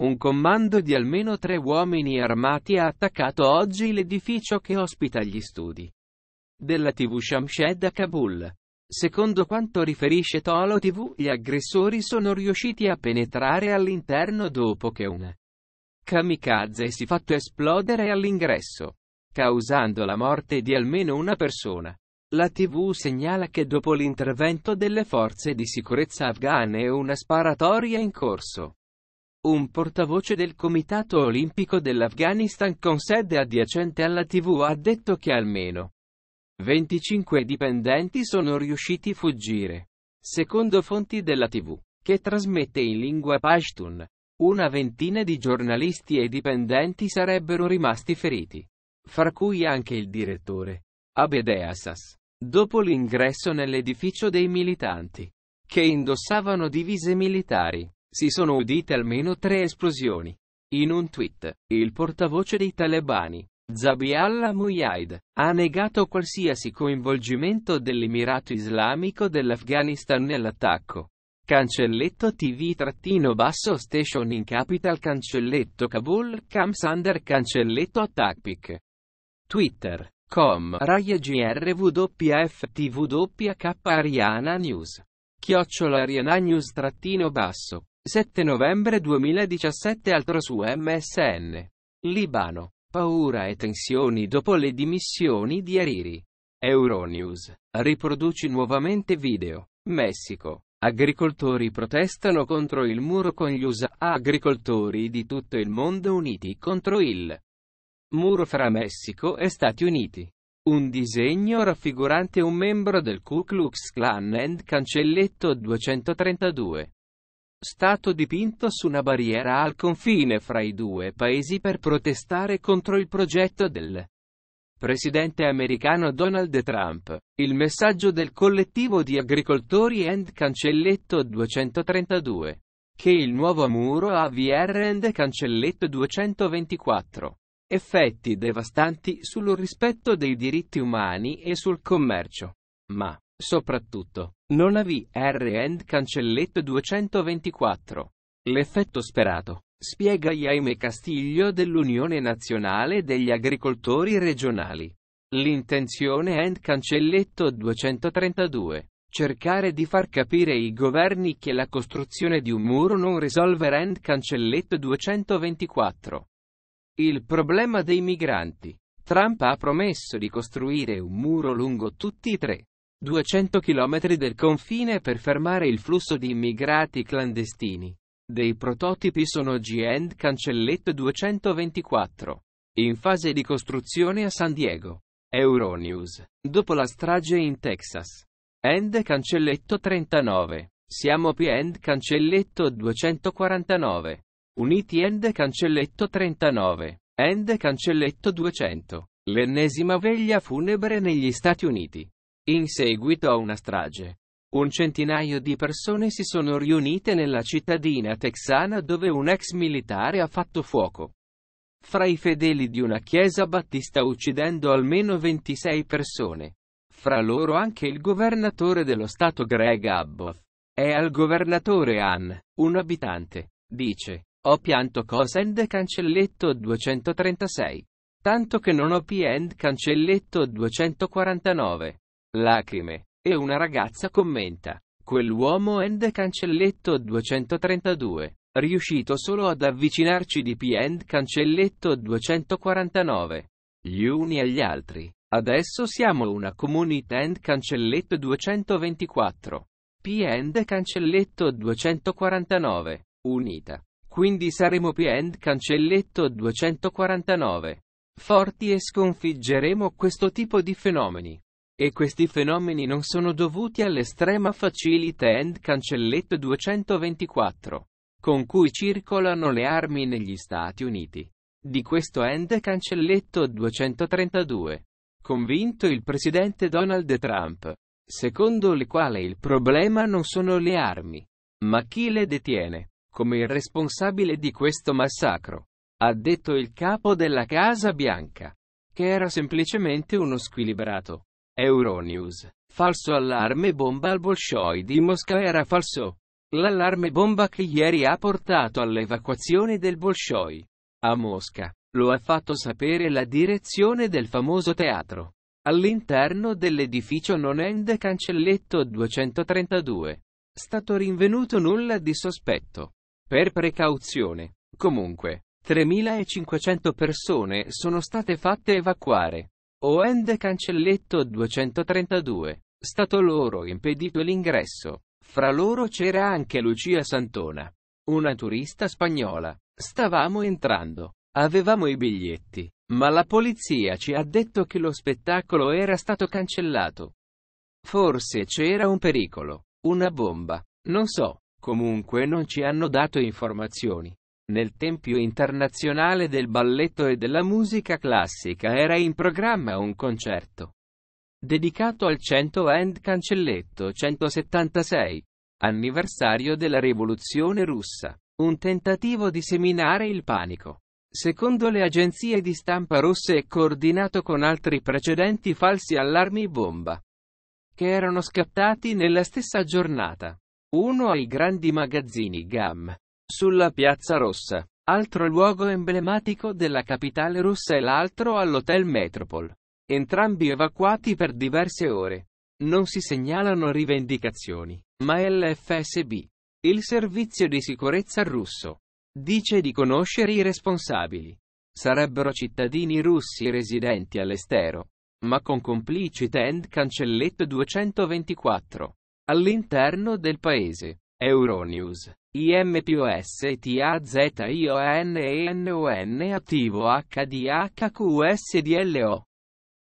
Un comando di almeno tre uomini armati ha attaccato oggi l'edificio che ospita gli studi della TV Shamshed a Kabul. Secondo quanto riferisce Tolo TV, gli aggressori sono riusciti a penetrare all'interno dopo che un kamikaze si è fatto esplodere all'ingresso, causando la morte di almeno una persona. La TV segnala che dopo l'intervento delle forze di sicurezza afghane è una sparatoria in corso un portavoce del Comitato Olimpico dell'Afghanistan con sede adiacente alla TV ha detto che almeno 25 dipendenti sono riusciti a fuggire. Secondo fonti della TV, che trasmette in lingua pashtun, una ventina di giornalisti e dipendenti sarebbero rimasti feriti, fra cui anche il direttore, Abede Assas, dopo l'ingresso nell'edificio dei militanti, che indossavano divise militari. Si sono udite almeno tre esplosioni. In un tweet, il portavoce dei talebani, Zabiallah Mujahid, ha negato qualsiasi coinvolgimento dell'Emirato Islamico dell'Afghanistan nell'attacco. Cancelletto TV-station basso in capital cancelletto Kabul camps under cancelletto attackpic. Twitter. Com. Raya GRWF Ariana News. Chiocciola Ariana News basso. 7 novembre 2017 Altro su MSN. Libano. Paura e tensioni dopo le dimissioni di Hariri. Euronews. Riproduci nuovamente video. Messico. Agricoltori protestano contro il muro con gli USA. Agricoltori di tutto il mondo uniti contro il muro fra Messico e Stati Uniti. Un disegno raffigurante un membro del Ku Klux Klan and cancelletto 232 stato dipinto su una barriera al confine fra i due paesi per protestare contro il progetto del presidente americano Donald Trump. Il messaggio del collettivo di agricoltori and cancelletto 232. Che il nuovo muro AVR and cancelletto 224. Effetti devastanti sul rispetto dei diritti umani e sul commercio. Ma, soprattutto, non Nonavi R end cancelletto 224. L'effetto sperato. Spiega Jaime Castiglio dell'Unione Nazionale degli Agricoltori Regionali. L'intenzione end cancelletto 232. Cercare di far capire ai governi che la costruzione di un muro non risolve end cancelletto 224. Il problema dei migranti. Trump ha promesso di costruire un muro lungo tutti i tre 200 km del confine per fermare il flusso di immigrati clandestini. Dei prototipi sono G-End Cancelletto 224. In fase di costruzione a San Diego. Euronews. Dopo la strage in Texas. End Cancelletto 39. Siamo P-End Cancelletto 249. Uniti End Cancelletto 39. End Cancelletto 200. L'ennesima veglia funebre negli Stati Uniti. In seguito a una strage, un centinaio di persone si sono riunite nella cittadina texana dove un ex militare ha fatto fuoco. Fra i fedeli di una chiesa battista uccidendo almeno 26 persone. Fra loro anche il governatore dello stato Greg Abbott. È al governatore Ann, un abitante, dice, ho pianto cosend cancelletto 236. Tanto che non ho p-end cancelletto 249 lacrime, e una ragazza commenta, quell'uomo end cancelletto 232, riuscito solo ad avvicinarci di P end cancelletto 249, gli uni agli altri. Adesso siamo una community end cancelletto 224. P end cancelletto 249, unita. Quindi saremo P end cancelletto 249. Forti e sconfiggeremo questo tipo di fenomeni. E questi fenomeni non sono dovuti all'estrema facility and cancelletto 224, con cui circolano le armi negli Stati Uniti. Di questo end cancelletto 232. Convinto il presidente Donald Trump, secondo le quale il problema non sono le armi, ma chi le detiene, come il responsabile di questo massacro, ha detto il capo della Casa Bianca, che era semplicemente uno squilibrato. Euronews. Falso allarme bomba al Bolshoi di Mosca era falso. L'allarme bomba che ieri ha portato all'evacuazione del Bolshoi a Mosca. Lo ha fatto sapere la direzione del famoso teatro. All'interno dell'edificio non end cancelletto 232. Stato rinvenuto nulla di sospetto. Per precauzione. Comunque, 3.500 persone sono state fatte evacuare. Oende Cancelletto 232. Stato loro impedito l'ingresso. Fra loro c'era anche Lucia Santona, una turista spagnola. Stavamo entrando. Avevamo i biglietti, ma la polizia ci ha detto che lo spettacolo era stato cancellato. Forse c'era un pericolo, una bomba, non so. Comunque non ci hanno dato informazioni nel Tempio internazionale del balletto e della musica classica era in programma un concerto dedicato al 100 end cancelletto 176, anniversario della rivoluzione russa, un tentativo di seminare il panico. Secondo le agenzie di stampa russe e coordinato con altri precedenti falsi allarmi bomba, che erano scattati nella stessa giornata. Uno ai grandi magazzini GAM, sulla Piazza Rossa. Altro luogo emblematico della capitale russa è l'altro all'Hotel Metropol. Entrambi evacuati per diverse ore. Non si segnalano rivendicazioni, ma l'FSB, il servizio di sicurezza russo, dice di conoscere i responsabili. Sarebbero cittadini russi residenti all'estero, ma con complicità and cancelletto 224, all'interno del paese. Euronews. IMPOS TAZIONENON attivo HDHQSDLO.